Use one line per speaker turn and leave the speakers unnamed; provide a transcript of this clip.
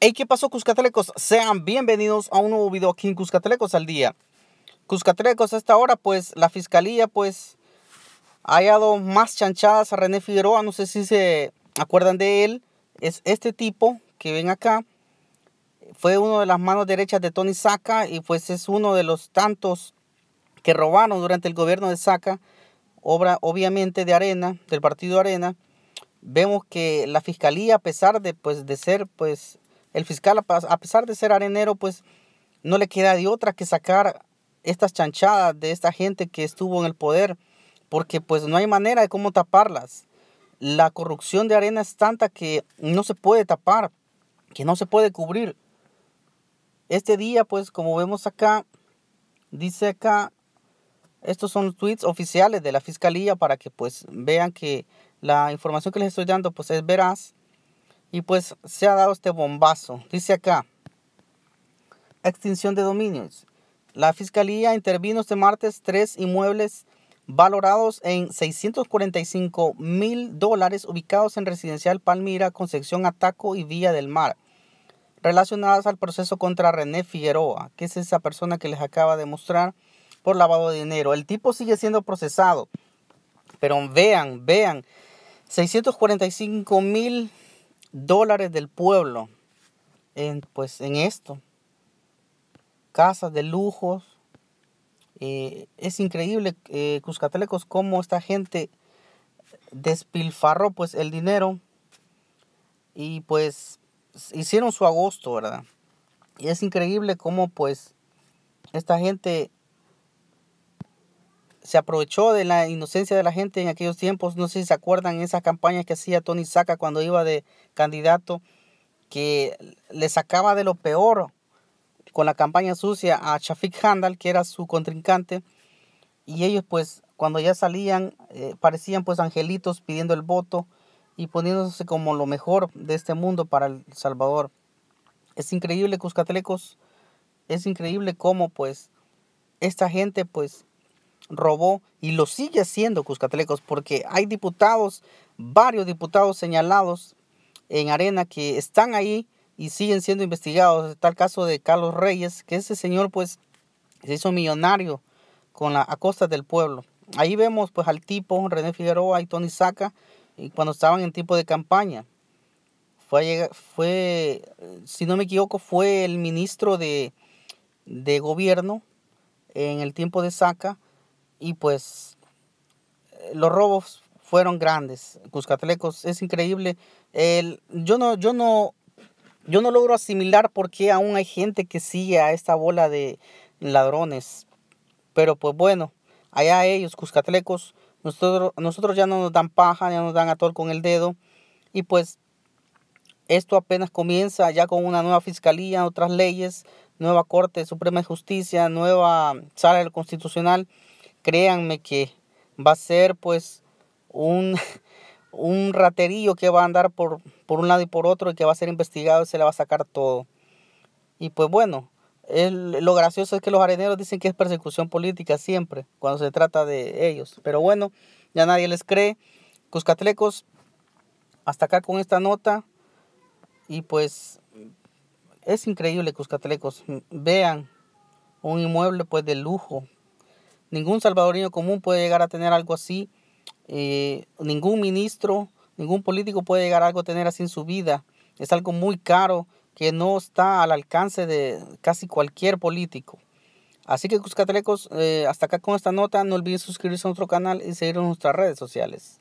Hey, ¿qué pasó cuscatelecos Sean bienvenidos a un nuevo video aquí en Cuscatelecos al día. Cuscatelecos a esta hora pues la fiscalía pues ha hallado más chanchadas a René Figueroa, no sé si se acuerdan de él, es este tipo que ven acá, fue uno de las manos derechas de Tony Saca y pues es uno de los tantos que robaron durante el gobierno de Saca, obra obviamente de Arena, del partido Arena. Vemos que la fiscalía, a pesar de, pues, de ser pues, el fiscal, a pesar de ser arenero, pues no le queda de otra que sacar estas chanchadas de esta gente que estuvo en el poder, porque pues no hay manera de cómo taparlas. La corrupción de arena es tanta que no se puede tapar, que no se puede cubrir. Este día, pues como vemos acá, dice acá, estos son tweets oficiales de la fiscalía para que pues vean que la información que les estoy dando pues es veraz. Y pues se ha dado este bombazo. Dice acá, extinción de dominios. La Fiscalía intervino este martes tres inmuebles valorados en 645 mil dólares ubicados en Residencial Palmira, Concepción Ataco y Villa del Mar, relacionadas al proceso contra René Figueroa, que es esa persona que les acaba de mostrar por lavado de dinero. El tipo sigue siendo procesado, pero vean, vean, 645 mil dólares del pueblo en, pues, en esto. Casas de lujos. Eh, es increíble, eh, Cuscatlecos, cómo esta gente despilfarró pues el dinero y pues hicieron su agosto, ¿verdad? Y es increíble cómo pues esta gente se aprovechó de la inocencia de la gente en aquellos tiempos. No sé si se acuerdan esas campañas que hacía Tony Saca cuando iba de candidato, que le sacaba de lo peor con la campaña sucia a Shafik Handal, que era su contrincante, y ellos pues cuando ya salían eh, parecían pues angelitos pidiendo el voto y poniéndose como lo mejor de este mundo para El Salvador. Es increíble, Cuscatlecos, es increíble cómo pues esta gente pues robó y lo sigue haciendo Cuscatlecos porque hay diputados, varios diputados señalados en arena que están ahí y siguen siendo investigados. Está el caso de Carlos Reyes, que ese señor pues se hizo millonario con la, a costas del pueblo. Ahí vemos pues al tipo René Figueroa y Tony Saca y cuando estaban en tiempo de campaña. Fue, fue si no me equivoco, fue el ministro de, de gobierno en el tiempo de Saca y pues eh, los robos fueron grandes, Cuscatlecos, es increíble. El, yo no, yo no, yo no logro asimilar por qué aún hay gente que sigue a esta bola de ladrones. Pero pues bueno, allá ellos, Cuscatlecos, nosotros, nosotros ya no nos dan paja, ya nos dan a todo con el dedo. Y pues esto apenas comienza ya con una nueva fiscalía, otras leyes, nueva Corte Suprema de Justicia, nueva sala del Constitucional créanme que va a ser pues un, un raterillo que va a andar por, por un lado y por otro y que va a ser investigado y se le va a sacar todo. Y pues bueno, lo gracioso es que los areneros dicen que es persecución política siempre cuando se trata de ellos. Pero bueno, ya nadie les cree. Cuscatlecos, hasta acá con esta nota. Y pues es increíble Cuscatlecos. Vean un inmueble pues de lujo Ningún salvadoreño común puede llegar a tener algo así. Eh, ningún ministro, ningún político puede llegar a algo tener así en su vida. Es algo muy caro que no está al alcance de casi cualquier político. Así que Cuscatlecos, eh, hasta acá con esta nota, no olviden suscribirse a nuestro canal y seguirnos en nuestras redes sociales.